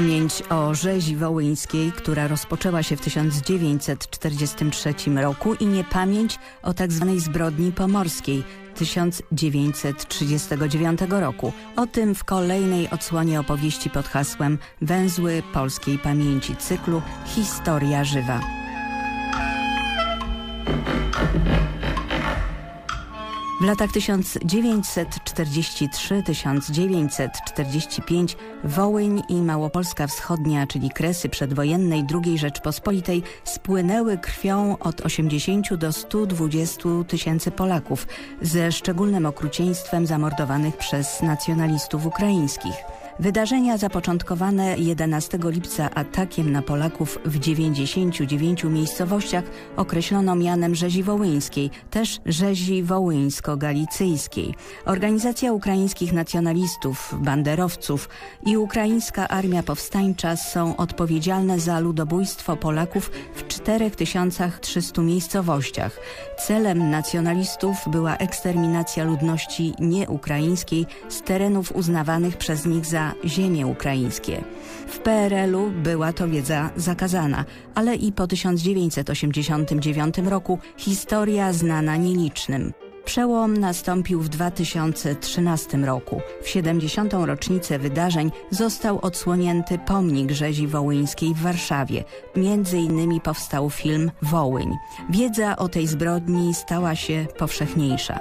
Pamięć o rzezi wołyńskiej, która rozpoczęła się w 1943 roku i niepamięć o tak zwanej zbrodni pomorskiej 1939 roku. O tym w kolejnej odsłonie opowieści pod hasłem Węzły Polskiej Pamięci cyklu Historia Żywa. W latach 1943-1945 Wołyń i Małopolska Wschodnia, czyli kresy przedwojennej II Rzeczpospolitej spłynęły krwią od 80 do 120 tysięcy Polaków, ze szczególnym okrucieństwem zamordowanych przez nacjonalistów ukraińskich. Wydarzenia zapoczątkowane 11 lipca atakiem na Polaków w 99 miejscowościach określono mianem rzezi wołyńskiej, też rzezi wołyńsko-galicyjskiej. Organizacja ukraińskich nacjonalistów, banderowców i Ukraińska Armia Powstańcza są odpowiedzialne za ludobójstwo Polaków w 4300 miejscowościach. Celem nacjonalistów była eksterminacja ludności nieukraińskiej z terenów uznawanych przez nich za ziemie ukraińskie. W PRL-u była to wiedza zakazana, ale i po 1989 roku historia znana nielicznym. Przełom nastąpił w 2013 roku. W 70. rocznicę wydarzeń został odsłonięty pomnik rzezi wołyńskiej w Warszawie. Między innymi powstał film Wołyń. Wiedza o tej zbrodni stała się powszechniejsza.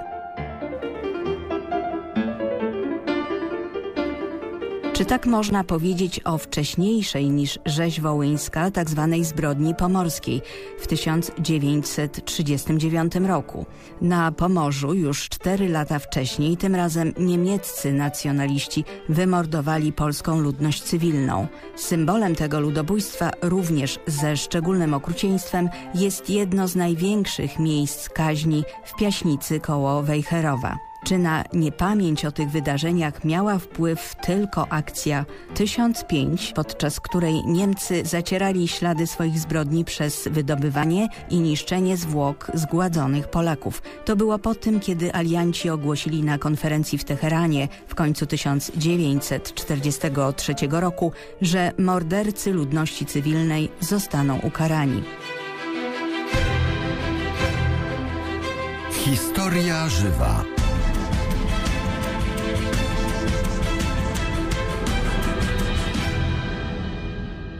Czy tak można powiedzieć o wcześniejszej niż rzeź wołyńska tzw. Tak zbrodni pomorskiej w 1939 roku? Na Pomorzu już cztery lata wcześniej tym razem niemieccy nacjonaliści wymordowali polską ludność cywilną. Symbolem tego ludobójstwa również ze szczególnym okrucieństwem jest jedno z największych miejsc kaźni w Piaśnicy koło Wejherowa. Czy na niepamięć o tych wydarzeniach miała wpływ tylko akcja 1005, podczas której Niemcy zacierali ślady swoich zbrodni przez wydobywanie i niszczenie zwłok zgładzonych Polaków. To było po tym, kiedy alianci ogłosili na konferencji w Teheranie w końcu 1943 roku, że mordercy ludności cywilnej zostaną ukarani. Historia żywa.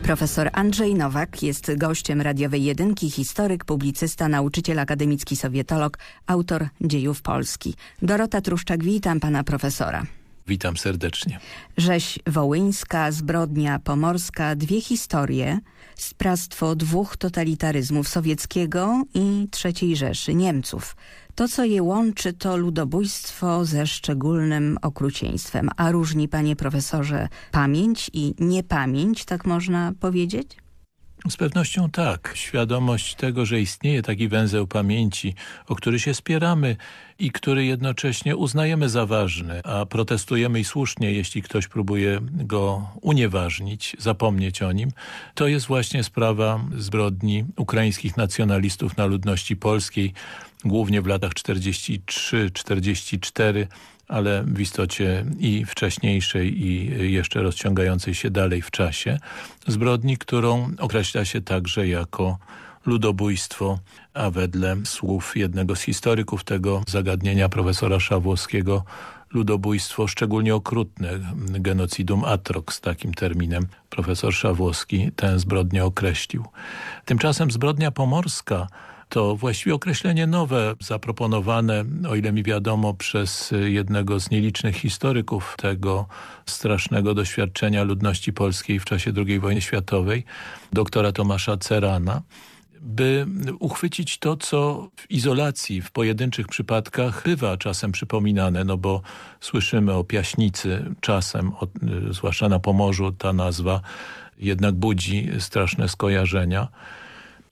Profesor Andrzej Nowak jest gościem radiowej jedynki, historyk, publicysta, nauczyciel akademicki, sowietolog, autor dziejów Polski. Dorota Truszczak, witam pana profesora. Witam serdecznie. Rzeź wołyńska, zbrodnia pomorska, dwie historie, sprawstwo dwóch totalitaryzmów sowieckiego i trzeciej Rzeszy Niemców. To, co je łączy, to ludobójstwo ze szczególnym okrucieństwem. A różni, panie profesorze, pamięć i niepamięć, tak można powiedzieć? Z pewnością tak. Świadomość tego, że istnieje taki węzeł pamięci, o który się spieramy i który jednocześnie uznajemy za ważny, a protestujemy i słusznie, jeśli ktoś próbuje go unieważnić, zapomnieć o nim, to jest właśnie sprawa zbrodni ukraińskich nacjonalistów na ludności polskiej, głównie w latach 43-44, ale w istocie i wcześniejszej i jeszcze rozciągającej się dalej w czasie zbrodni, którą określa się także jako ludobójstwo, a wedle słów jednego z historyków tego zagadnienia, profesora Szawłowskiego, ludobójstwo szczególnie okrutne, genocidum atrox, takim terminem profesor Szawłowski tę zbrodnię określił. Tymczasem zbrodnia pomorska to właściwie określenie nowe zaproponowane, o ile mi wiadomo, przez jednego z nielicznych historyków tego strasznego doświadczenia ludności polskiej w czasie II wojny światowej, doktora Tomasza Cerana, by uchwycić to, co w izolacji, w pojedynczych przypadkach bywa czasem przypominane, no bo słyszymy o Piaśnicy czasem, o, y, zwłaszcza na Pomorzu ta nazwa jednak budzi straszne skojarzenia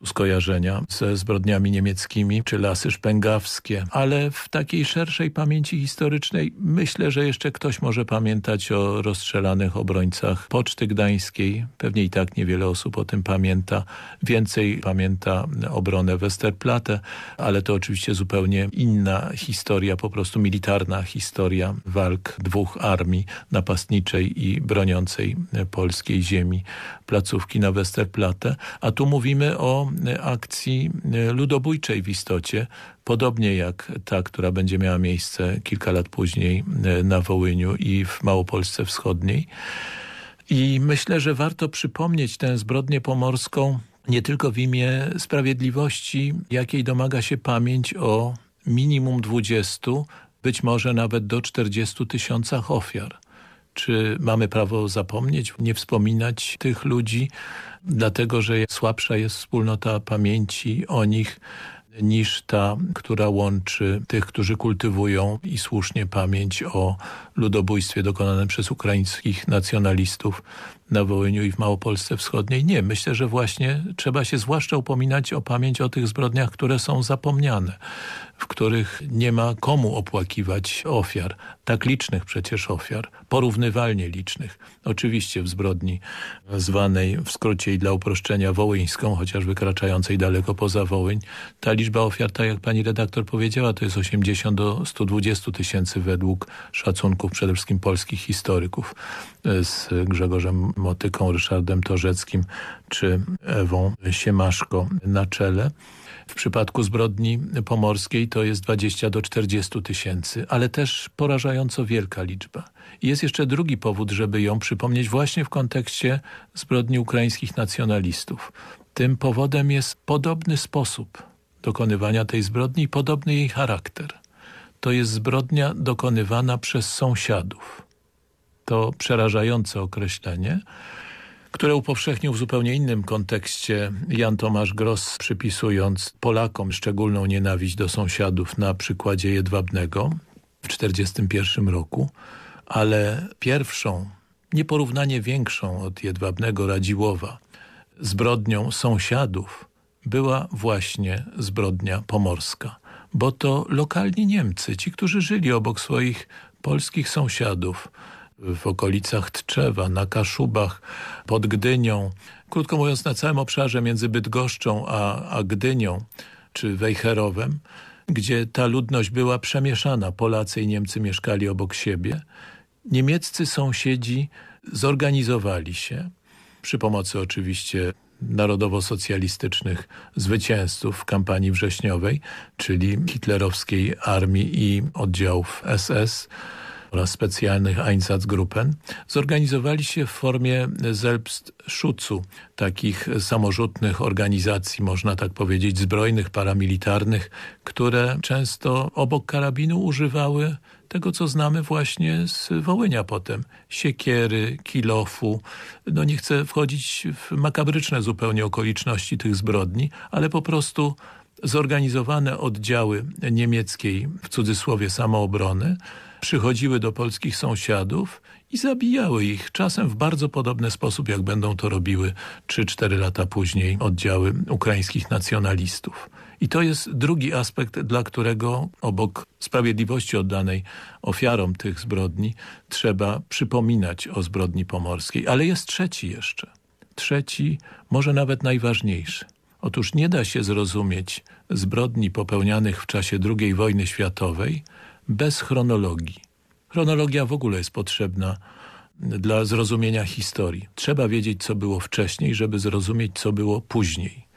skojarzenia ze zbrodniami niemieckimi, czy lasy szpęgawskie, ale w takiej szerszej pamięci historycznej myślę, że jeszcze ktoś może pamiętać o rozstrzelanych obrońcach Poczty Gdańskiej. Pewnie i tak niewiele osób o tym pamięta. Więcej pamięta obronę Westerplatte, ale to oczywiście zupełnie inna historia, po prostu militarna historia walk dwóch armii napastniczej i broniącej polskiej ziemi placówki na Westerplatte. A tu mówimy o E, akcji e, ludobójczej w istocie, podobnie jak ta, która będzie miała miejsce kilka lat później e, na Wołyniu i w Małopolsce Wschodniej. I myślę, że warto przypomnieć tę zbrodnię pomorską nie tylko w imię sprawiedliwości, jakiej domaga się pamięć o minimum 20, być może nawet do 40 tysiącach ofiar. Czy mamy prawo zapomnieć, nie wspominać tych ludzi, dlatego że słabsza jest wspólnota pamięci o nich niż ta, która łączy tych, którzy kultywują i słusznie pamięć o ludobójstwie dokonanym przez ukraińskich nacjonalistów na Wołyniu i w Małopolsce Wschodniej. Nie, myślę, że właśnie trzeba się zwłaszcza upominać o pamięć o tych zbrodniach, które są zapomniane, w których nie ma komu opłakiwać ofiar, tak licznych przecież ofiar, porównywalnie licznych. Oczywiście w zbrodni zwanej w skrócie i dla uproszczenia wołyńską, chociaż wykraczającej daleko poza Wołyń. Ta liczba ofiar, tak jak pani redaktor powiedziała, to jest 80 do 120 tysięcy według szacunków przede wszystkim polskich historyków e, z Grzegorzem Motyką, Ryszardem Torzeckim czy Ewą Siemaszko na czele. W przypadku zbrodni pomorskiej to jest 20 do 40 tysięcy, ale też porażająco wielka liczba. jest jeszcze drugi powód, żeby ją przypomnieć właśnie w kontekście zbrodni ukraińskich nacjonalistów. Tym powodem jest podobny sposób dokonywania tej zbrodni i podobny jej charakter. To jest zbrodnia dokonywana przez sąsiadów to przerażające określenie, które upowszechnił w zupełnie innym kontekście Jan Tomasz Gross, przypisując Polakom szczególną nienawiść do sąsiadów na przykładzie Jedwabnego w 1941 roku, ale pierwszą, nieporównanie większą od Jedwabnego Radziłowa, zbrodnią sąsiadów była właśnie zbrodnia pomorska, bo to lokalni Niemcy, ci, którzy żyli obok swoich polskich sąsiadów, w okolicach Tczewa, na Kaszubach, pod Gdynią, krótko mówiąc na całym obszarze między Bydgoszczą a, a Gdynią czy Wejherowem, gdzie ta ludność była przemieszana. Polacy i Niemcy mieszkali obok siebie. Niemieccy sąsiedzi zorganizowali się przy pomocy oczywiście narodowo-socjalistycznych zwycięzców w kampanii wrześniowej, czyli hitlerowskiej armii i oddziałów SS oraz specjalnych Einsatzgruppen, zorganizowali się w formie Selbstschutzu, takich samorzutnych organizacji, można tak powiedzieć, zbrojnych, paramilitarnych, które często obok karabinu używały tego, co znamy właśnie z Wołynia potem. Siekiery, kilofu. No nie chcę wchodzić w makabryczne zupełnie okoliczności tych zbrodni, ale po prostu zorganizowane oddziały niemieckiej, w cudzysłowie, samoobrony, przychodziły do polskich sąsiadów i zabijały ich, czasem w bardzo podobny sposób, jak będą to robiły 3-4 lata później oddziały ukraińskich nacjonalistów. I to jest drugi aspekt, dla którego obok sprawiedliwości oddanej ofiarom tych zbrodni trzeba przypominać o zbrodni pomorskiej. Ale jest trzeci jeszcze. Trzeci, może nawet najważniejszy. Otóż nie da się zrozumieć zbrodni popełnianych w czasie II wojny światowej bez chronologii. Chronologia w ogóle jest potrzebna dla zrozumienia historii. Trzeba wiedzieć, co było wcześniej, żeby zrozumieć, co było później.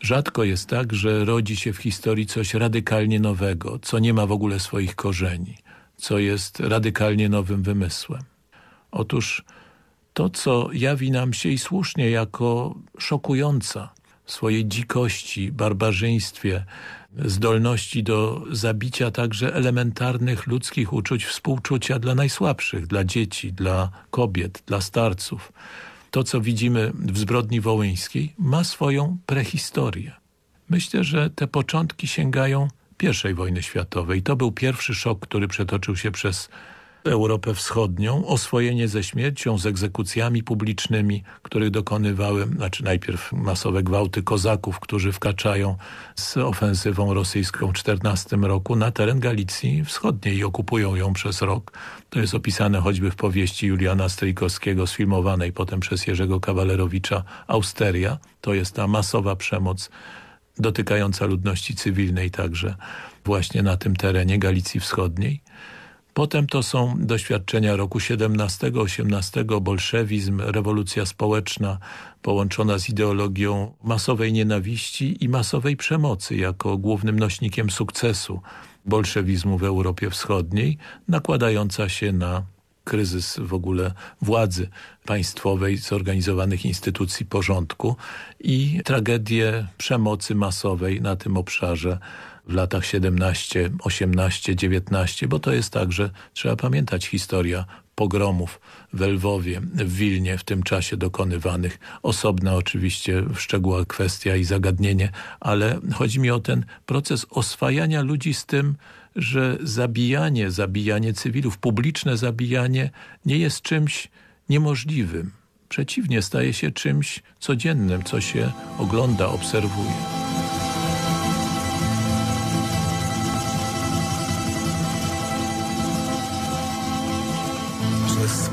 Rzadko jest tak, że rodzi się w historii coś radykalnie nowego, co nie ma w ogóle swoich korzeni, co jest radykalnie nowym wymysłem. Otóż to, co jawi nam się i słusznie jako szokująca swojej dzikości, barbarzyństwie, zdolności do zabicia także elementarnych ludzkich uczuć współczucia dla najsłabszych, dla dzieci, dla kobiet, dla starców. To, co widzimy w zbrodni wołyńskiej, ma swoją prehistorię. Myślę, że te początki sięgają I wojny światowej. To był pierwszy szok, który przetoczył się przez Europę Wschodnią, oswojenie ze śmiercią, z egzekucjami publicznymi, których dokonywały, znaczy najpierw masowe gwałty kozaków, którzy wkaczają z ofensywą rosyjską w 14 roku na teren Galicji Wschodniej i okupują ją przez rok. To jest opisane choćby w powieści Juliana Strykowskiego sfilmowanej potem przez Jerzego Kawalerowicza Austeria. To jest ta masowa przemoc dotykająca ludności cywilnej także właśnie na tym terenie Galicji Wschodniej. Potem to są doświadczenia roku 17-18, bolszewizm, rewolucja społeczna połączona z ideologią masowej nienawiści i masowej przemocy jako głównym nośnikiem sukcesu bolszewizmu w Europie Wschodniej, nakładająca się na kryzys w ogóle władzy państwowej, zorganizowanych instytucji porządku i tragedię przemocy masowej na tym obszarze w latach 17, 18, 19, bo to jest także, trzeba pamiętać, historia pogromów w Lwowie, w Wilnie w tym czasie dokonywanych. Osobna oczywiście w szczegółach kwestia i zagadnienie, ale chodzi mi o ten proces oswajania ludzi z tym, że zabijanie, zabijanie cywilów, publiczne zabijanie nie jest czymś niemożliwym. Przeciwnie, staje się czymś codziennym, co się ogląda, obserwuje.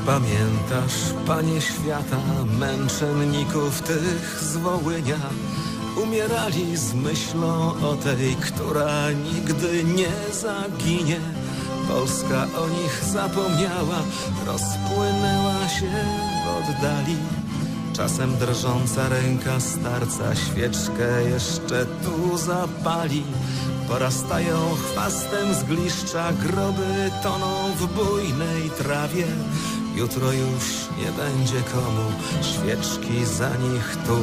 Pamiętasz, panie świata, męczenników tych z Wołynia Umierali z myślą o tej, która nigdy nie zaginie Polska o nich zapomniała, rozpłynęła się w oddali Czasem drżąca ręka starca świeczkę jeszcze tu zapali Porastają chwastem z gliszcza, groby toną w bujnej trawie Jutro już nie będzie komu świeczki za nich tu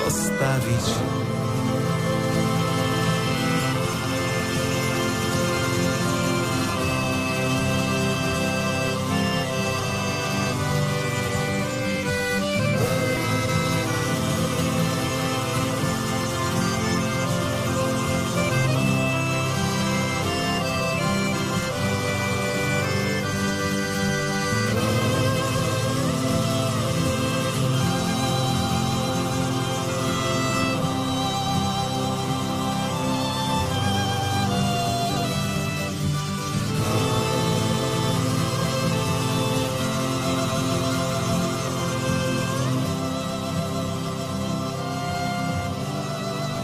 postawić.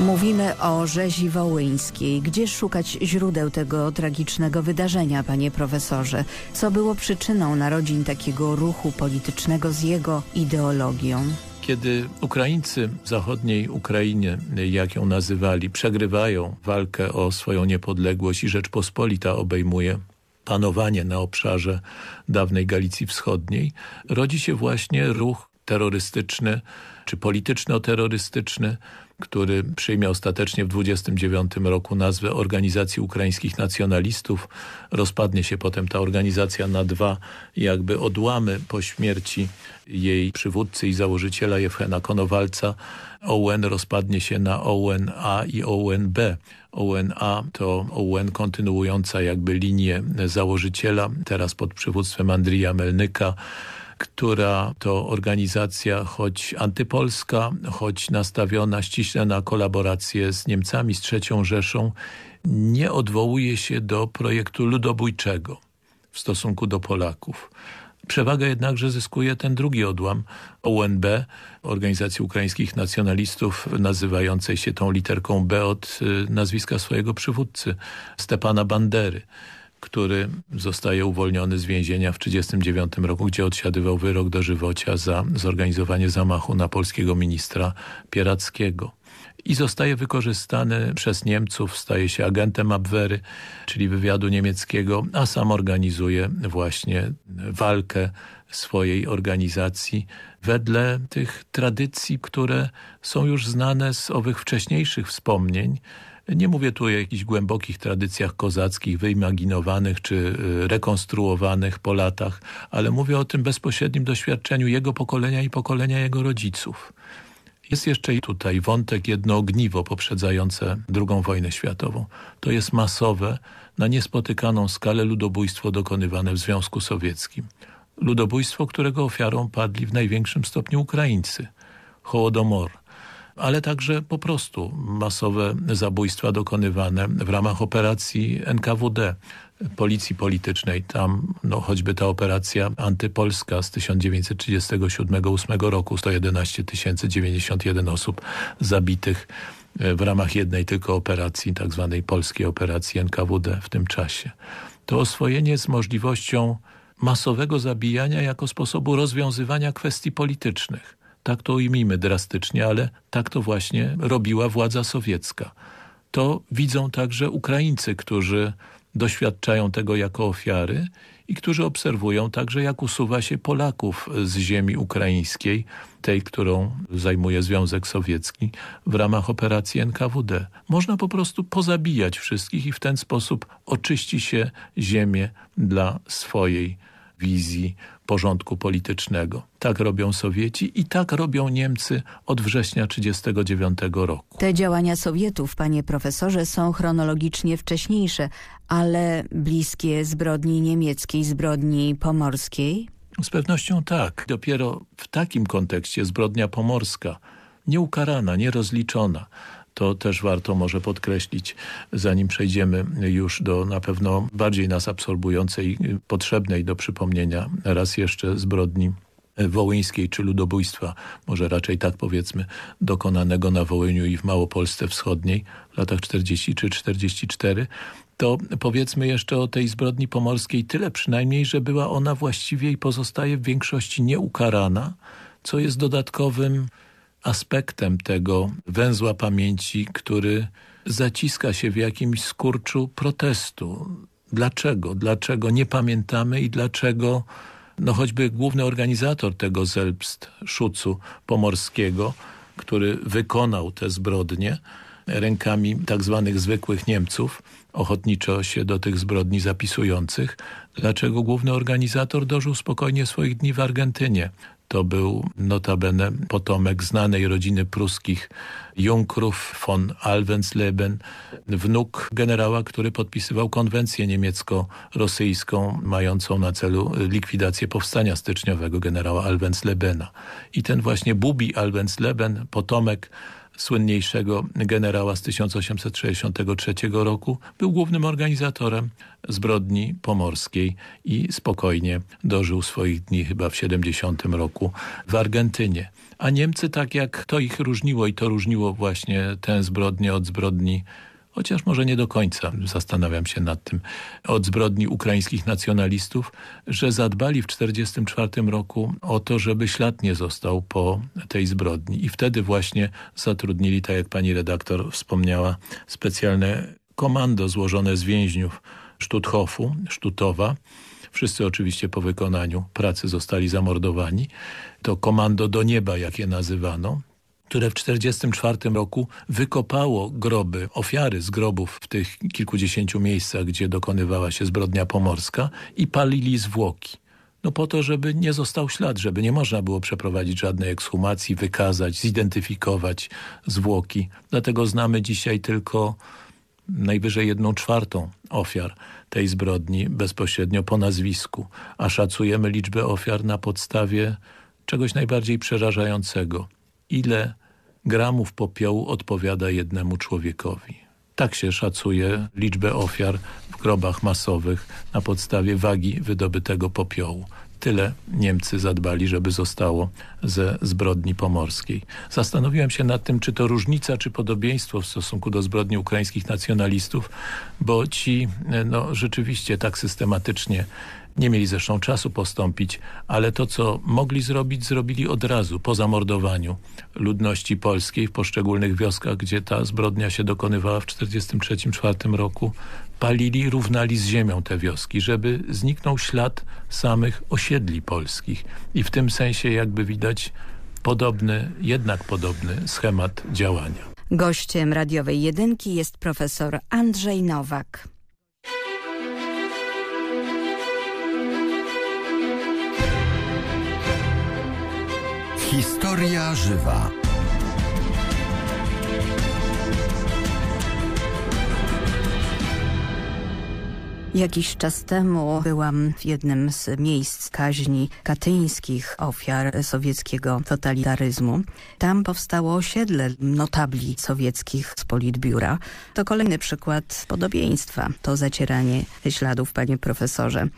Mówimy o rzezi wołyńskiej. Gdzie szukać źródeł tego tragicznego wydarzenia, panie profesorze? Co było przyczyną narodzin takiego ruchu politycznego z jego ideologią? Kiedy Ukraińcy w zachodniej Ukrainie, jak ją nazywali, przegrywają walkę o swoją niepodległość i Rzeczpospolita obejmuje panowanie na obszarze dawnej Galicji Wschodniej, rodzi się właśnie ruch terrorystyczny czy polityczno-terrorystyczny, który przyjmie ostatecznie w 29 roku nazwę Organizacji Ukraińskich Nacjonalistów. Rozpadnie się potem ta organizacja na dwa jakby odłamy po śmierci jej przywódcy i założyciela Jewchena Konowalca. OUN rozpadnie się na OUN-A i OUN-B. ONA to OUN kontynuująca jakby linię założyciela, teraz pod przywództwem Andrija Melnyka która to organizacja choć antypolska, choć nastawiona ściśle na kolaborację z Niemcami, z III Rzeszą, nie odwołuje się do projektu ludobójczego w stosunku do Polaków. Przewagę jednakże zyskuje ten drugi odłam ONB, Organizacji Ukraińskich Nacjonalistów nazywającej się tą literką B od y, nazwiska swojego przywódcy, Stepana Bandery który zostaje uwolniony z więzienia w 1939 roku, gdzie odsiadywał wyrok do żywocia za zorganizowanie zamachu na polskiego ministra Pierackiego. I zostaje wykorzystany przez Niemców, staje się agentem Abwehry, czyli wywiadu niemieckiego, a sam organizuje właśnie walkę swojej organizacji wedle tych tradycji, które są już znane z owych wcześniejszych wspomnień, nie mówię tu o jakichś głębokich tradycjach kozackich, wyimaginowanych czy y, rekonstruowanych po latach, ale mówię o tym bezpośrednim doświadczeniu jego pokolenia i pokolenia jego rodziców. Jest jeszcze tutaj wątek jedno ogniwo poprzedzające II wojnę światową. To jest masowe, na niespotykaną skalę ludobójstwo dokonywane w Związku Sowieckim. Ludobójstwo, którego ofiarą padli w największym stopniu Ukraińcy. Hołodomor, ale także po prostu masowe zabójstwa dokonywane w ramach operacji NKWD, policji politycznej. Tam no, choćby ta operacja antypolska z 1937 1938 roku 111 091 osób zabitych e, w ramach jednej tylko operacji, tak zwanej polskiej operacji NKWD w tym czasie. To oswojenie z możliwością masowego zabijania jako sposobu rozwiązywania kwestii politycznych tak to ujmijmy drastycznie, ale tak to właśnie robiła władza sowiecka. To widzą także Ukraińcy, którzy doświadczają tego jako ofiary i którzy obserwują także, jak usuwa się Polaków z ziemi ukraińskiej, tej, którą zajmuje Związek Sowiecki w ramach operacji NKWD. Można po prostu pozabijać wszystkich i w ten sposób oczyści się ziemię dla swojej wizji porządku politycznego. Tak robią Sowieci i tak robią Niemcy od września 1939 roku. Te działania Sowietów, panie profesorze, są chronologicznie wcześniejsze, ale bliskie zbrodni niemieckiej, zbrodni pomorskiej? Z pewnością tak. Dopiero w takim kontekście zbrodnia pomorska, nieukarana, nierozliczona, to też warto może podkreślić, zanim przejdziemy już do na pewno bardziej nas absorbującej, potrzebnej do przypomnienia raz jeszcze zbrodni wołyńskiej czy ludobójstwa, może raczej tak powiedzmy, dokonanego na Wołyniu i w Małopolsce Wschodniej w latach 40 czy 44, to powiedzmy jeszcze o tej zbrodni pomorskiej tyle przynajmniej, że była ona właściwie i pozostaje w większości nieukarana, co jest dodatkowym aspektem tego węzła pamięci, który zaciska się w jakimś skurczu protestu. Dlaczego? Dlaczego nie pamiętamy i dlaczego no choćby główny organizator tego zelbst, Szucu Pomorskiego, który wykonał te zbrodnie rękami tak zwanych zwykłych Niemców, ochotniczo się do tych zbrodni zapisujących, dlaczego główny organizator dożył spokojnie swoich dni w Argentynie. To był notabene potomek znanej rodziny pruskich Junkrów von Alvensleben, wnuk generała, który podpisywał konwencję niemiecko-rosyjską mającą na celu likwidację powstania styczniowego generała Alvenslebena. I ten właśnie Bubi Alvensleben, potomek słynniejszego generała z 1863 roku, był głównym organizatorem zbrodni pomorskiej i spokojnie dożył swoich dni chyba w 70 roku w Argentynie. A Niemcy tak jak to ich różniło i to różniło właśnie tę zbrodnię od zbrodni chociaż może nie do końca zastanawiam się nad tym, od zbrodni ukraińskich nacjonalistów, że zadbali w 1944 roku o to, żeby ślad nie został po tej zbrodni. I wtedy właśnie zatrudnili, tak jak pani redaktor wspomniała, specjalne komando złożone z więźniów Sztuthofu, Sztutowa. Wszyscy oczywiście po wykonaniu pracy zostali zamordowani. To komando do nieba, jakie nazywano które w 1944 roku wykopało groby, ofiary z grobów w tych kilkudziesięciu miejscach, gdzie dokonywała się zbrodnia pomorska i palili zwłoki. No po to, żeby nie został ślad, żeby nie można było przeprowadzić żadnej ekshumacji, wykazać, zidentyfikować zwłoki. Dlatego znamy dzisiaj tylko najwyżej jedną czwartą ofiar tej zbrodni bezpośrednio po nazwisku, a szacujemy liczbę ofiar na podstawie czegoś najbardziej przerażającego – ile gramów popiołu odpowiada jednemu człowiekowi. Tak się szacuje liczbę ofiar w grobach masowych na podstawie wagi wydobytego popiołu. Tyle Niemcy zadbali, żeby zostało ze zbrodni pomorskiej. Zastanowiłem się nad tym, czy to różnica, czy podobieństwo w stosunku do zbrodni ukraińskich nacjonalistów, bo ci e, no, rzeczywiście tak systematycznie nie mieli zresztą czasu postąpić, ale to, co mogli zrobić, zrobili od razu po zamordowaniu ludności polskiej w poszczególnych wioskach, gdzie ta zbrodnia się dokonywała w 1943-1944 roku palili, równali z ziemią te wioski, żeby zniknął ślad samych osiedli polskich. I w tym sensie jakby widać podobny, jednak podobny schemat działania. Gościem radiowej jedynki jest profesor Andrzej Nowak. Historia żywa. Jakiś czas temu byłam w jednym z miejsc kaźni katyńskich ofiar sowieckiego totalitaryzmu. Tam powstało osiedle notabli sowieckich z Politbiura. To kolejny przykład podobieństwa, to zacieranie śladów, panie profesorze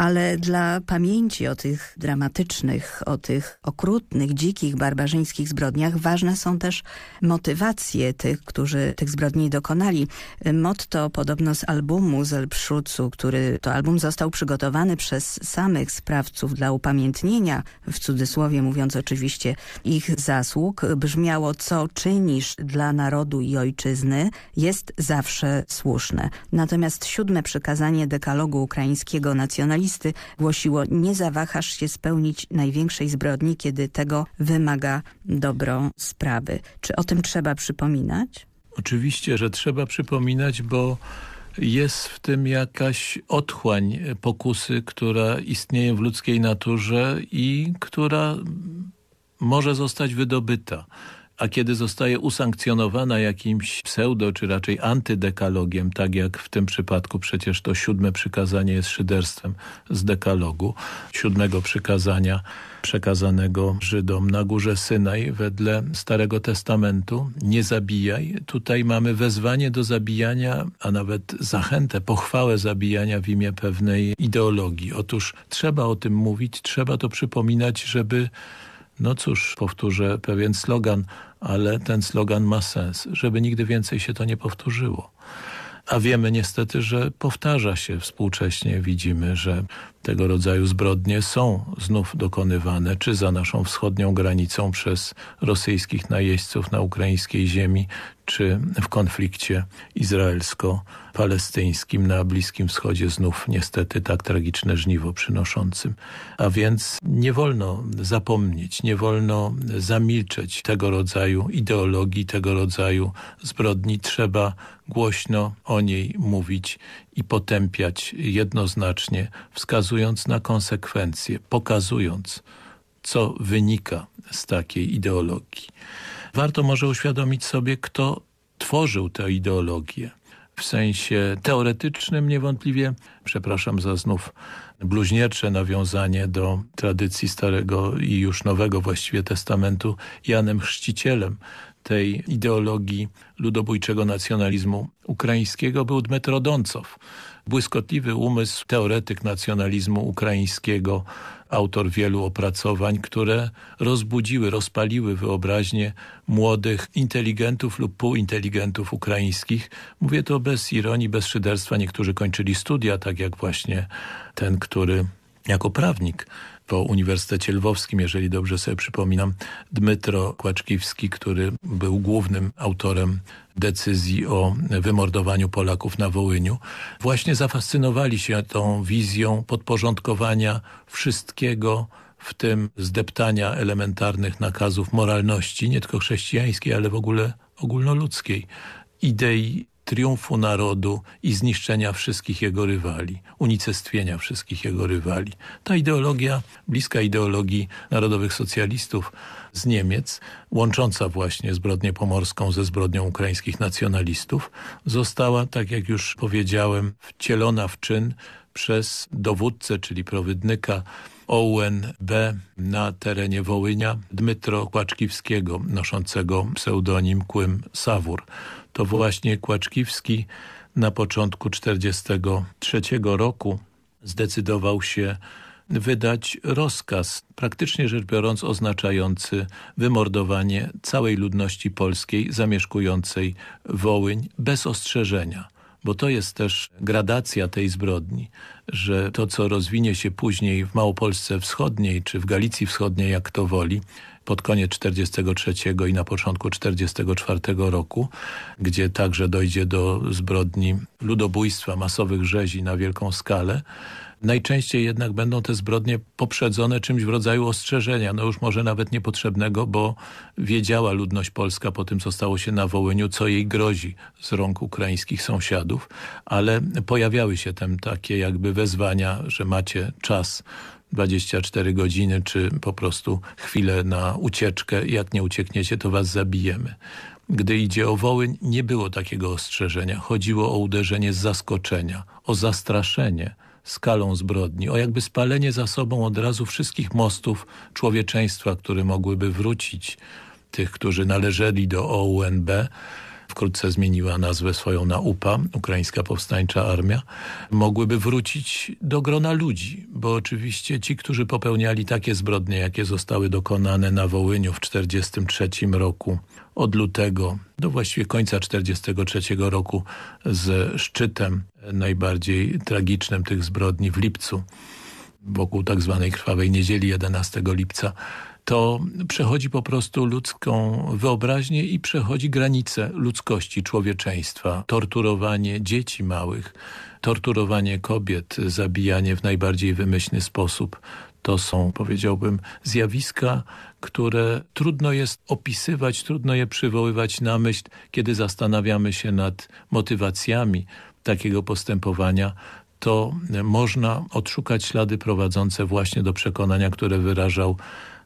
ale dla pamięci o tych dramatycznych, o tych okrutnych, dzikich, barbarzyńskich zbrodniach ważne są też motywacje tych, którzy tych zbrodni dokonali. Motto podobno z albumu z który to album został przygotowany przez samych sprawców dla upamiętnienia, w cudzysłowie mówiąc oczywiście ich zasług, brzmiało co czynisz dla narodu i ojczyzny jest zawsze słuszne. Natomiast siódme przykazanie dekalogu ukraińskiego nacjonalizmu listy głosiło nie zawahasz się spełnić największej zbrodni, kiedy tego wymaga dobro sprawy. Czy o tym trzeba przypominać? Oczywiście, że trzeba przypominać, bo jest w tym jakaś otchłań pokusy, która istnieje w ludzkiej naturze i która może zostać wydobyta a kiedy zostaje usankcjonowana jakimś pseudo, czy raczej antydekalogiem, tak jak w tym przypadku przecież to siódme przykazanie jest szyderstwem z dekalogu, siódmego przykazania przekazanego Żydom na górze Synaj wedle Starego Testamentu, nie zabijaj. Tutaj mamy wezwanie do zabijania, a nawet zachętę, pochwałę zabijania w imię pewnej ideologii. Otóż trzeba o tym mówić, trzeba to przypominać, żeby no cóż, powtórzę pewien slogan, ale ten slogan ma sens, żeby nigdy więcej się to nie powtórzyło. A wiemy niestety, że powtarza się współcześnie. Widzimy, że tego rodzaju zbrodnie są znów dokonywane, czy za naszą wschodnią granicą przez rosyjskich najeźdźców na ukraińskiej ziemi, czy w konflikcie izraelsko-palestyńskim na Bliskim Wschodzie znów niestety tak tragiczne żniwo przynoszącym. A więc nie wolno zapomnieć, nie wolno zamilczeć tego rodzaju ideologii, tego rodzaju zbrodni. Trzeba głośno o niej mówić i potępiać jednoznacznie, wskazując na konsekwencje, pokazując, co wynika z takiej ideologii. Warto może uświadomić sobie, kto tworzył tę ideologię. W sensie teoretycznym niewątpliwie, przepraszam za znów bluźniercze nawiązanie do tradycji Starego i już Nowego właściwie Testamentu Janem Chrzcicielem, tej ideologii ludobójczego nacjonalizmu ukraińskiego był Dmetro Doncow, błyskotliwy umysł, teoretyk nacjonalizmu ukraińskiego, autor wielu opracowań, które rozbudziły, rozpaliły wyobraźnię młodych inteligentów lub półinteligentów ukraińskich. Mówię to bez ironii, bez szyderstwa. Niektórzy kończyli studia, tak jak właśnie ten, który jako prawnik po Uniwersytecie Lwowskim, jeżeli dobrze sobie przypominam, Dmytro Kłaczkiewski, który był głównym autorem decyzji o wymordowaniu Polaków na Wołyniu, właśnie zafascynowali się tą wizją podporządkowania wszystkiego, w tym zdeptania elementarnych nakazów moralności, nie tylko chrześcijańskiej, ale w ogóle ogólnoludzkiej idei triumfu narodu i zniszczenia wszystkich jego rywali, unicestwienia wszystkich jego rywali. Ta ideologia, bliska ideologii narodowych socjalistów z Niemiec, łącząca właśnie zbrodnię pomorską ze zbrodnią ukraińskich nacjonalistów, została, tak jak już powiedziałem, wcielona w czyn przez dowódcę, czyli prowydnyka ONB na terenie Wołynia, Dmytro Kłaczkiwskiego, noszącego pseudonim Kłym Sawur to właśnie Kłaczkiwski na początku 1943 roku zdecydował się wydać rozkaz, praktycznie rzecz biorąc oznaczający wymordowanie całej ludności polskiej zamieszkującej Wołyń bez ostrzeżenia – bo to jest też gradacja tej zbrodni, że to, co rozwinie się później w Małopolsce Wschodniej czy w Galicji Wschodniej, jak to woli, pod koniec 1943 i na początku 1944 roku, gdzie także dojdzie do zbrodni ludobójstwa, masowych rzezi na wielką skalę, Najczęściej jednak będą te zbrodnie poprzedzone czymś w rodzaju ostrzeżenia, no już może nawet niepotrzebnego, bo wiedziała ludność polska po tym, co stało się na Wołyniu, co jej grozi z rąk ukraińskich sąsiadów, ale pojawiały się tam takie jakby wezwania, że macie czas 24 godziny, czy po prostu chwilę na ucieczkę. Jak nie uciekniecie, to was zabijemy. Gdy idzie o Wołyń, nie było takiego ostrzeżenia. Chodziło o uderzenie z zaskoczenia, o zastraszenie skalą zbrodni, o jakby spalenie za sobą od razu wszystkich mostów człowieczeństwa, które mogłyby wrócić, tych, którzy należeli do OUNB, wkrótce zmieniła nazwę swoją na UPA, Ukraińska Powstańcza Armia, mogłyby wrócić do grona ludzi, bo oczywiście ci, którzy popełniali takie zbrodnie, jakie zostały dokonane na Wołyniu w 1943 roku, od lutego do właściwie końca 1943 roku z szczytem najbardziej tragicznym tych zbrodni w lipcu wokół tak zwanej Krwawej Niedzieli 11 lipca to przechodzi po prostu ludzką wyobraźnię i przechodzi granice ludzkości, człowieczeństwa. Torturowanie dzieci małych, torturowanie kobiet, zabijanie w najbardziej wymyślny sposób, to są, powiedziałbym, zjawiska, które trudno jest opisywać, trudno je przywoływać na myśl, kiedy zastanawiamy się nad motywacjami takiego postępowania, to można odszukać ślady prowadzące właśnie do przekonania, które wyrażał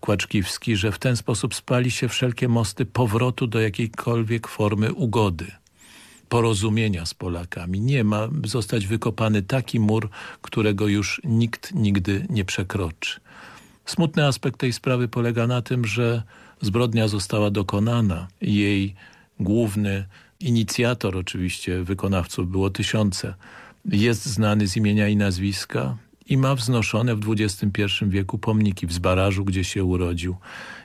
Kłaczkiwski, że w ten sposób spali się wszelkie mosty powrotu do jakiejkolwiek formy ugody porozumienia z Polakami. Nie ma zostać wykopany taki mur, którego już nikt nigdy nie przekroczy. Smutny aspekt tej sprawy polega na tym, że zbrodnia została dokonana. Jej główny inicjator, oczywiście wykonawców było tysiące, jest znany z imienia i nazwiska i ma wznoszone w XXI wieku pomniki w Zbarażu, gdzie się urodził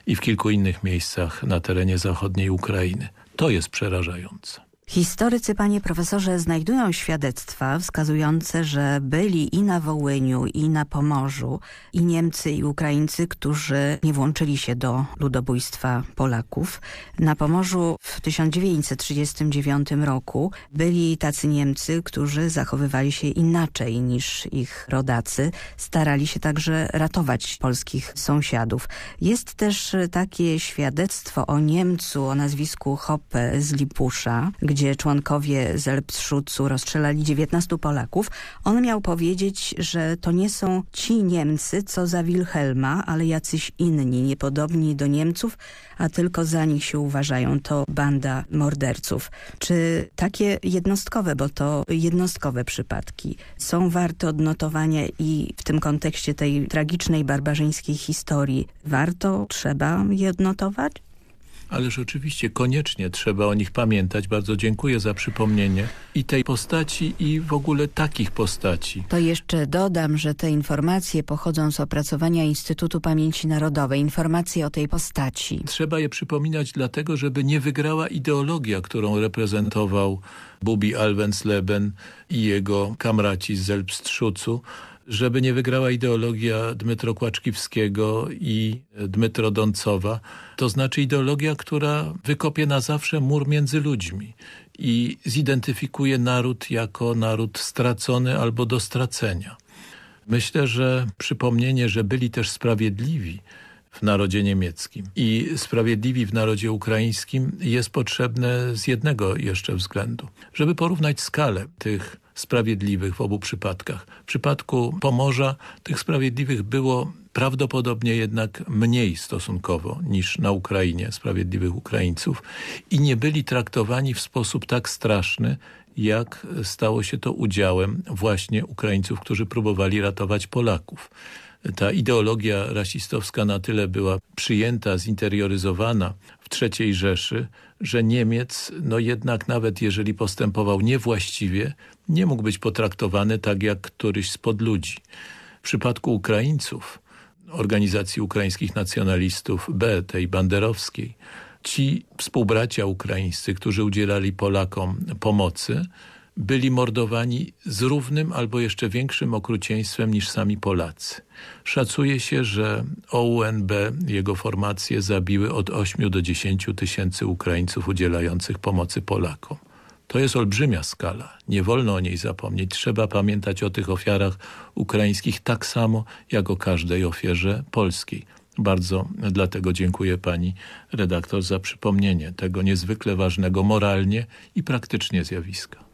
i w kilku innych miejscach na terenie zachodniej Ukrainy. To jest przerażające. Historycy, panie profesorze, znajdują świadectwa wskazujące, że byli i na Wołyniu, i na Pomorzu, i Niemcy, i Ukraińcy, którzy nie włączyli się do ludobójstwa Polaków. Na Pomorzu w 1939 roku byli tacy Niemcy, którzy zachowywali się inaczej niż ich rodacy. Starali się także ratować polskich sąsiadów. Jest też takie świadectwo o Niemcu o nazwisku Hoppe z Lipusza, gdzie gdzie członkowie Zelbszucu rozstrzelali 19 Polaków, on miał powiedzieć, że to nie są ci Niemcy, co za Wilhelma, ale jacyś inni, niepodobni do Niemców, a tylko za nich się uważają. To banda morderców. Czy takie jednostkowe, bo to jednostkowe przypadki, są warte odnotowania i w tym kontekście tej tragicznej, barbarzyńskiej historii warto, trzeba je odnotować? Ależ oczywiście koniecznie trzeba o nich pamiętać. Bardzo dziękuję za przypomnienie i tej postaci i w ogóle takich postaci. To jeszcze dodam, że te informacje pochodzą z opracowania Instytutu Pamięci Narodowej. Informacje o tej postaci. Trzeba je przypominać dlatego, żeby nie wygrała ideologia, którą reprezentował Bubi Alvensleben i jego kamraci z Elbstrzucu żeby nie wygrała ideologia Dmytro Kłaczkiewskiego i Dmytro Doncowa, to znaczy ideologia, która wykopie na zawsze mur między ludźmi i zidentyfikuje naród jako naród stracony albo do stracenia. Myślę, że przypomnienie, że byli też sprawiedliwi w narodzie niemieckim i sprawiedliwi w narodzie ukraińskim jest potrzebne z jednego jeszcze względu. Żeby porównać skalę tych sprawiedliwych w obu przypadkach. W przypadku Pomorza tych sprawiedliwych było prawdopodobnie jednak mniej stosunkowo niż na Ukrainie sprawiedliwych Ukraińców i nie byli traktowani w sposób tak straszny, jak stało się to udziałem właśnie Ukraińców, którzy próbowali ratować Polaków ta ideologia rasistowska na tyle była przyjęta, zinterioryzowana w III Rzeszy, że Niemiec, no jednak nawet jeżeli postępował niewłaściwie, nie mógł być potraktowany tak jak któryś spod ludzi. W przypadku Ukraińców, organizacji ukraińskich nacjonalistów B, tej banderowskiej, ci współbracia ukraińscy, którzy udzielali Polakom pomocy, byli mordowani z równym albo jeszcze większym okrucieństwem niż sami Polacy. Szacuje się, że OUNB, jego formacje zabiły od 8 do 10 tysięcy Ukraińców udzielających pomocy Polakom. To jest olbrzymia skala. Nie wolno o niej zapomnieć. Trzeba pamiętać o tych ofiarach ukraińskich tak samo jak o każdej ofierze polskiej. Bardzo dlatego dziękuję pani redaktor za przypomnienie tego niezwykle ważnego moralnie i praktycznie zjawiska.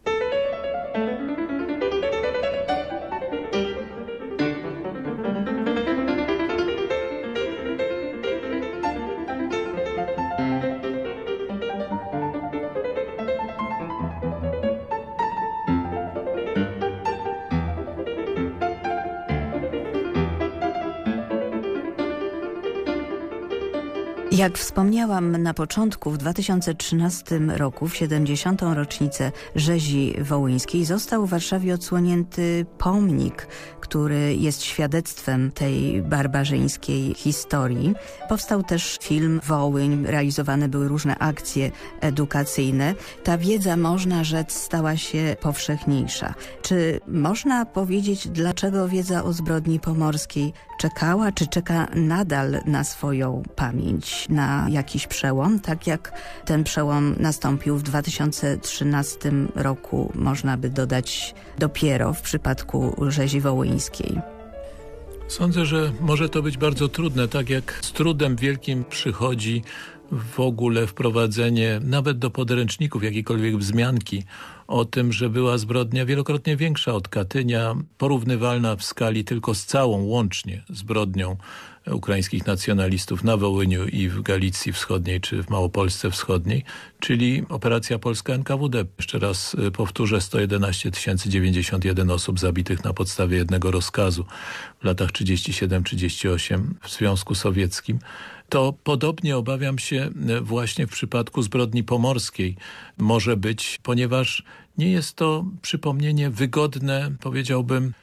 Jak wspomniałam na początku, w 2013 roku, w 70. rocznicę rzezi wołyńskiej, został w Warszawie odsłonięty pomnik, który jest świadectwem tej barbarzyńskiej historii. Powstał też film Wołyń, realizowane były różne akcje edukacyjne. Ta wiedza, można rzec, stała się powszechniejsza. Czy można powiedzieć, dlaczego wiedza o zbrodni pomorskiej czekała, czy czeka nadal na swoją pamięć? na jakiś przełom, tak jak ten przełom nastąpił w 2013 roku, można by dodać dopiero w przypadku rzezi wołyńskiej. Sądzę, że może to być bardzo trudne, tak jak z trudem wielkim przychodzi w ogóle wprowadzenie nawet do podręczników jakiejkolwiek wzmianki o tym, że była zbrodnia wielokrotnie większa od Katynia, porównywalna w skali tylko z całą łącznie zbrodnią ukraińskich nacjonalistów na Wołyniu i w Galicji Wschodniej czy w Małopolsce Wschodniej, czyli operacja polska NKWD. Jeszcze raz y, powtórzę 111 091 osób zabitych na podstawie jednego rozkazu w latach 37-38 w Związku Sowieckim to podobnie obawiam się e, właśnie w przypadku zbrodni pomorskiej może być, ponieważ nie jest to przypomnienie wygodne, powiedziałbym,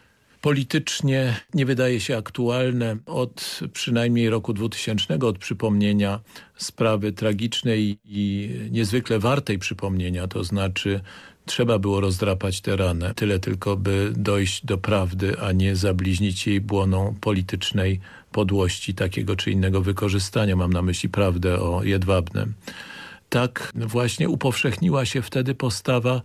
politycznie nie wydaje się aktualne od przynajmniej roku 2000, od przypomnienia sprawy tragicznej i niezwykle wartej przypomnienia, to znaczy Trzeba było rozdrapać tę ranę, tyle tylko by dojść do prawdy, a nie zabliźnić jej błoną politycznej podłości takiego czy innego wykorzystania. Mam na myśli prawdę o Jedwabnym. Tak właśnie upowszechniła się wtedy postawa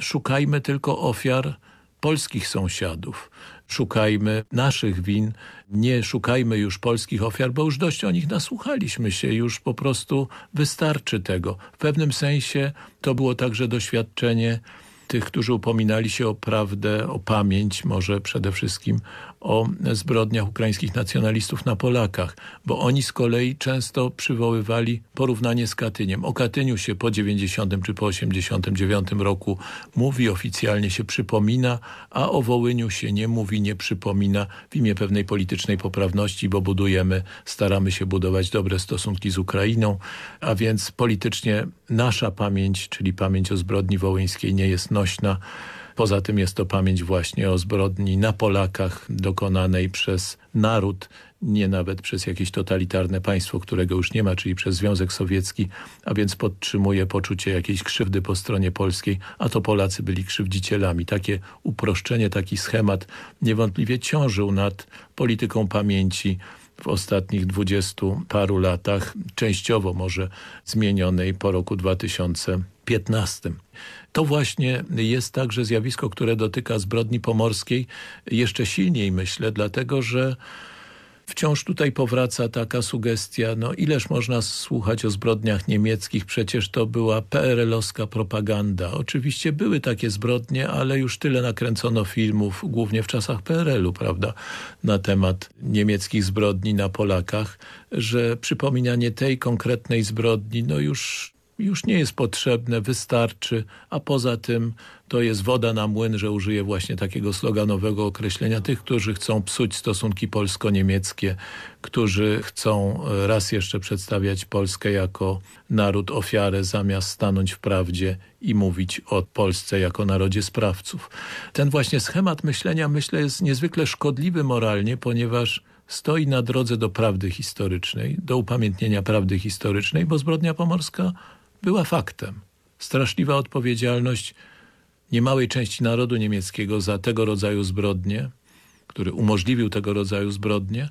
szukajmy tylko ofiar polskich sąsiadów. Szukajmy naszych win, nie szukajmy już polskich ofiar, bo już dość o nich nasłuchaliśmy się, już po prostu wystarczy tego. W pewnym sensie to było także doświadczenie tych, którzy upominali się o prawdę, o pamięć, może przede wszystkim o zbrodniach ukraińskich nacjonalistów na Polakach, bo oni z kolei często przywoływali porównanie z Katyniem. O Katyniu się po 90 czy po 89 roku mówi, oficjalnie się przypomina, a o Wołyniu się nie mówi, nie przypomina w imię pewnej politycznej poprawności, bo budujemy, staramy się budować dobre stosunki z Ukrainą, a więc politycznie nasza pamięć, czyli pamięć o zbrodni wołyńskiej nie jest nośna. Poza tym jest to pamięć właśnie o zbrodni na Polakach dokonanej przez naród, nie nawet przez jakieś totalitarne państwo, którego już nie ma, czyli przez Związek Sowiecki, a więc podtrzymuje poczucie jakiejś krzywdy po stronie polskiej, a to Polacy byli krzywdzicielami. Takie uproszczenie, taki schemat niewątpliwie ciążył nad polityką pamięci w ostatnich dwudziestu paru latach, częściowo może zmienionej po roku 2015. To właśnie jest także zjawisko, które dotyka zbrodni pomorskiej jeszcze silniej, myślę, dlatego że Wciąż tutaj powraca taka sugestia, no ileż można słuchać o zbrodniach niemieckich, przecież to była PRL-owska propaganda. Oczywiście były takie zbrodnie, ale już tyle nakręcono filmów, głównie w czasach PRL-u, prawda, na temat niemieckich zbrodni na Polakach, że przypominanie tej konkretnej zbrodni, no już już nie jest potrzebne, wystarczy, a poza tym to jest woda na młyn, że użyję właśnie takiego sloganowego określenia tych, którzy chcą psuć stosunki polsko-niemieckie, którzy chcą e, raz jeszcze przedstawiać Polskę jako naród ofiarę zamiast stanąć w prawdzie i mówić o Polsce jako narodzie sprawców. Ten właśnie schemat myślenia myślę jest niezwykle szkodliwy moralnie, ponieważ stoi na drodze do prawdy historycznej, do upamiętnienia prawdy historycznej, bo zbrodnia pomorska była faktem. Straszliwa odpowiedzialność niemałej części narodu niemieckiego za tego rodzaju zbrodnie, który umożliwił tego rodzaju zbrodnie,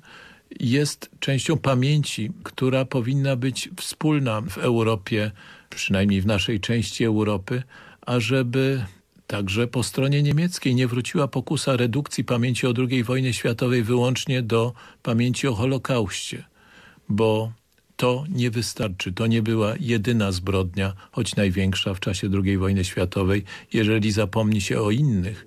jest częścią pamięci, która powinna być wspólna w Europie, przynajmniej w naszej części Europy, ażeby także po stronie niemieckiej nie wróciła pokusa redukcji pamięci o II wojnie światowej wyłącznie do pamięci o Holokauście, bo to nie wystarczy. To nie była jedyna zbrodnia, choć największa w czasie II wojny światowej. Jeżeli zapomni się o innych,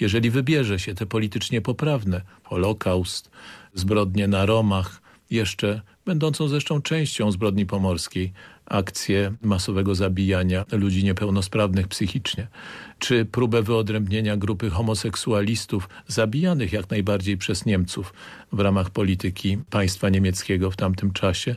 jeżeli wybierze się te politycznie poprawne, Holokaust, zbrodnie na Romach, jeszcze będącą zresztą częścią zbrodni pomorskiej, akcję masowego zabijania ludzi niepełnosprawnych psychicznie, czy próbę wyodrębnienia grupy homoseksualistów zabijanych jak najbardziej przez Niemców w ramach polityki państwa niemieckiego w tamtym czasie,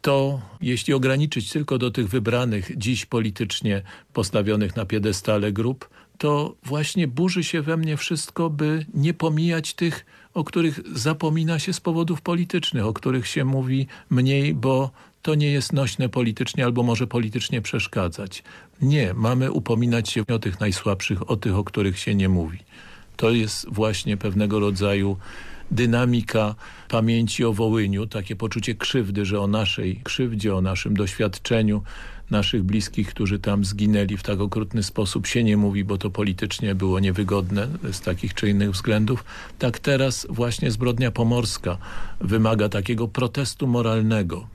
to jeśli ograniczyć tylko do tych wybranych dziś politycznie postawionych na piedestale grup, to właśnie burzy się we mnie wszystko, by nie pomijać tych, o których zapomina się z powodów politycznych, o których się mówi mniej, bo to nie jest nośne politycznie albo może politycznie przeszkadzać. Nie, mamy upominać się o tych najsłabszych, o tych, o których się nie mówi. To jest właśnie pewnego rodzaju dynamika pamięci o Wołyniu, takie poczucie krzywdy, że o naszej krzywdzie, o naszym doświadczeniu naszych bliskich, którzy tam zginęli w tak okrutny sposób się nie mówi, bo to politycznie było niewygodne z takich czy innych względów. Tak teraz właśnie zbrodnia pomorska wymaga takiego protestu moralnego,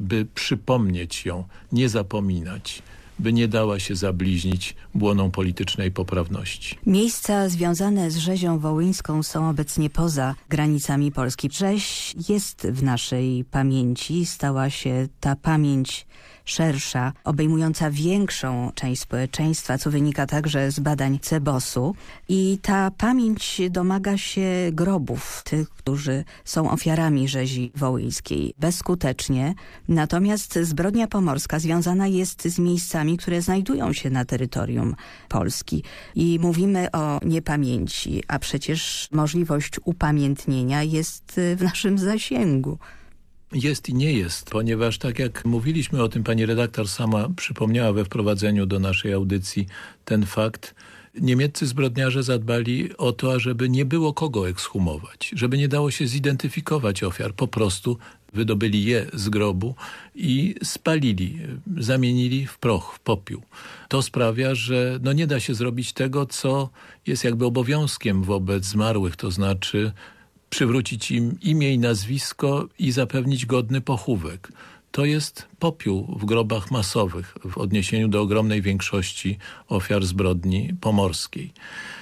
by przypomnieć ją, nie zapominać by nie dała się zabliźnić błoną politycznej poprawności. Miejsca związane z rzezią wołyńską są obecnie poza granicami Polski. Rzeź jest w naszej pamięci, stała się ta pamięć szersza, obejmująca większą część społeczeństwa, co wynika także z badań Cebosu. I ta pamięć domaga się grobów tych, którzy są ofiarami rzezi wołyńskiej. Bezskutecznie. Natomiast zbrodnia pomorska związana jest z miejscami, które znajdują się na terytorium Polski. I mówimy o niepamięci, a przecież możliwość upamiętnienia jest w naszym zasięgu jest i nie jest, ponieważ tak jak mówiliśmy o tym, pani redaktor sama przypomniała we wprowadzeniu do naszej audycji ten fakt, niemieccy zbrodniarze zadbali o to, ażeby nie było kogo ekshumować, żeby nie dało się zidentyfikować ofiar, po prostu wydobyli je z grobu i spalili, zamienili w proch, w popiół. To sprawia, że no nie da się zrobić tego, co jest jakby obowiązkiem wobec zmarłych, to znaczy przywrócić im imię i nazwisko i zapewnić godny pochówek. To jest popiół w grobach masowych w odniesieniu do ogromnej większości ofiar zbrodni pomorskiej.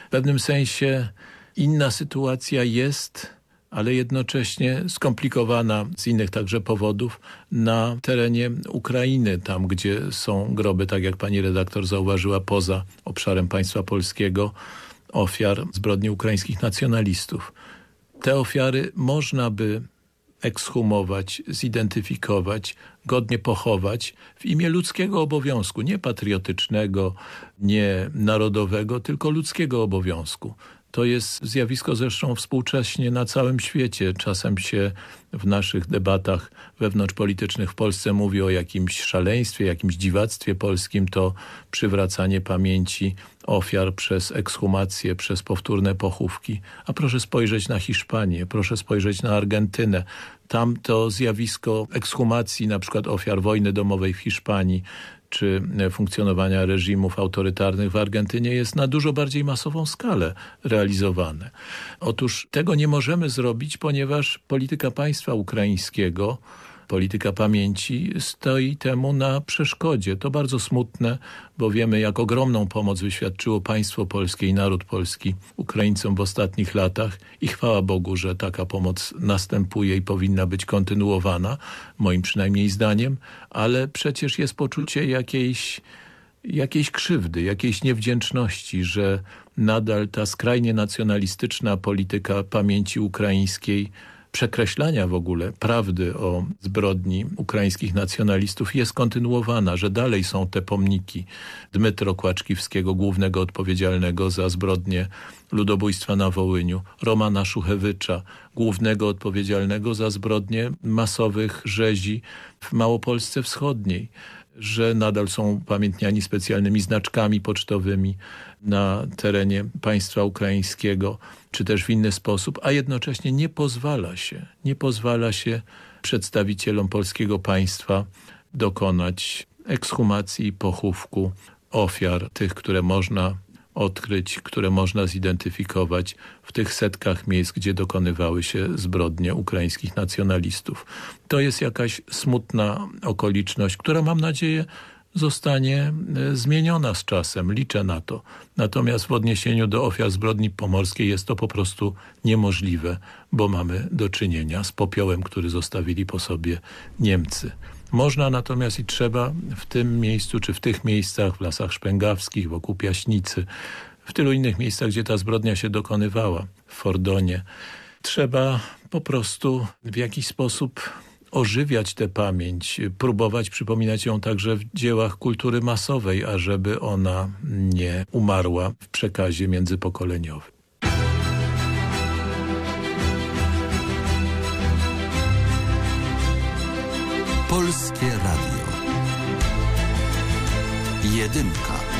W pewnym sensie inna sytuacja jest, ale jednocześnie skomplikowana z innych także powodów na terenie Ukrainy, tam gdzie są groby, tak jak pani redaktor zauważyła, poza obszarem państwa polskiego ofiar zbrodni ukraińskich nacjonalistów. Te ofiary można by ekshumować, zidentyfikować, godnie pochować w imię ludzkiego obowiązku, nie patriotycznego, nie narodowego, tylko ludzkiego obowiązku. To jest zjawisko zresztą współcześnie na całym świecie. Czasem się w naszych debatach wewnątrzpolitycznych w Polsce mówi o jakimś szaleństwie, jakimś dziwactwie polskim, to przywracanie pamięci ofiar przez ekshumację, przez powtórne pochówki. A proszę spojrzeć na Hiszpanię, proszę spojrzeć na Argentynę. Tam to zjawisko ekshumacji na przykład ofiar wojny domowej w Hiszpanii czy funkcjonowania reżimów autorytarnych w Argentynie jest na dużo bardziej masową skalę realizowane. Otóż tego nie możemy zrobić, ponieważ polityka państwa ukraińskiego polityka pamięci stoi temu na przeszkodzie. To bardzo smutne, bo wiemy jak ogromną pomoc wyświadczyło państwo polskie i naród polski Ukraińcom w ostatnich latach i chwała Bogu, że taka pomoc następuje i powinna być kontynuowana, moim przynajmniej zdaniem, ale przecież jest poczucie jakiejś jakiejś krzywdy, jakiejś niewdzięczności, że nadal ta skrajnie nacjonalistyczna polityka pamięci ukraińskiej przekreślania w ogóle prawdy o zbrodni ukraińskich nacjonalistów jest kontynuowana, że dalej są te pomniki Dmytro Kłaczkiwskiego, głównego odpowiedzialnego za zbrodnie ludobójstwa na Wołyniu, Romana Szuchewycza, głównego odpowiedzialnego za zbrodnie masowych rzezi w Małopolsce Wschodniej, że nadal są pamiętniani specjalnymi znaczkami pocztowymi, na terenie państwa ukraińskiego, czy też w inny sposób, a jednocześnie nie pozwala się, nie pozwala się przedstawicielom polskiego państwa dokonać ekshumacji i pochówku ofiar, tych, które można odkryć, które można zidentyfikować w tych setkach miejsc, gdzie dokonywały się zbrodnie ukraińskich nacjonalistów. To jest jakaś smutna okoliczność, która mam nadzieję zostanie e, zmieniona z czasem. Liczę na to. Natomiast w odniesieniu do ofiar zbrodni pomorskiej jest to po prostu niemożliwe, bo mamy do czynienia z popiołem, który zostawili po sobie Niemcy. Można natomiast i trzeba w tym miejscu, czy w tych miejscach, w Lasach Szpęgawskich, wokół Piaśnicy, w tylu innych miejscach, gdzie ta zbrodnia się dokonywała, w Fordonie, trzeba po prostu w jakiś sposób ożywiać tę pamięć, próbować przypominać ją także w dziełach kultury masowej, ażeby ona nie umarła w przekazie międzypokoleniowym. Polskie Radio. Jedynka.